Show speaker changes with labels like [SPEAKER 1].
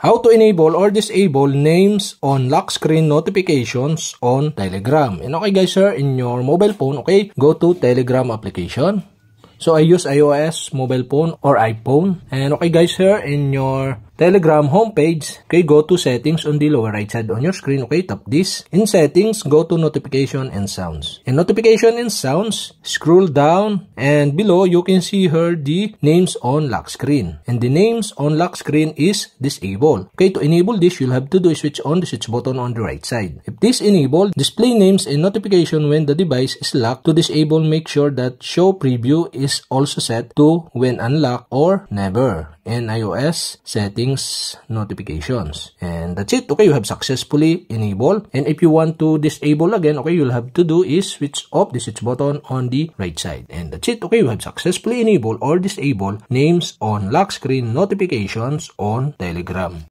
[SPEAKER 1] How to enable or disable names on lock screen notifications on Telegram. And okay guys sir, in your mobile phone, okay, go to Telegram application. So I use iOS, mobile phone, or iPhone. And okay guys sir, in your Telegram homepage, okay, go to settings on the lower right side on your screen, okay, tap this. In settings, go to notification and sounds. In notification and sounds, scroll down and below you can see here the names on lock screen. And the names on lock screen is disable. Okay, to enable this, you'll have to do switch on the switch button on the right side. If this enabled, display names and notification when the device is locked. To disable, make sure that show preview is also set to when unlocked or never. and iOS settings notifications. And that's it. Okay, you have successfully enabled. And if you want to disable again, okay, you'll have to do is switch off the switch button on the right side. And that's it. Okay, you have successfully enabled or disabled names on lock screen notifications on Telegram.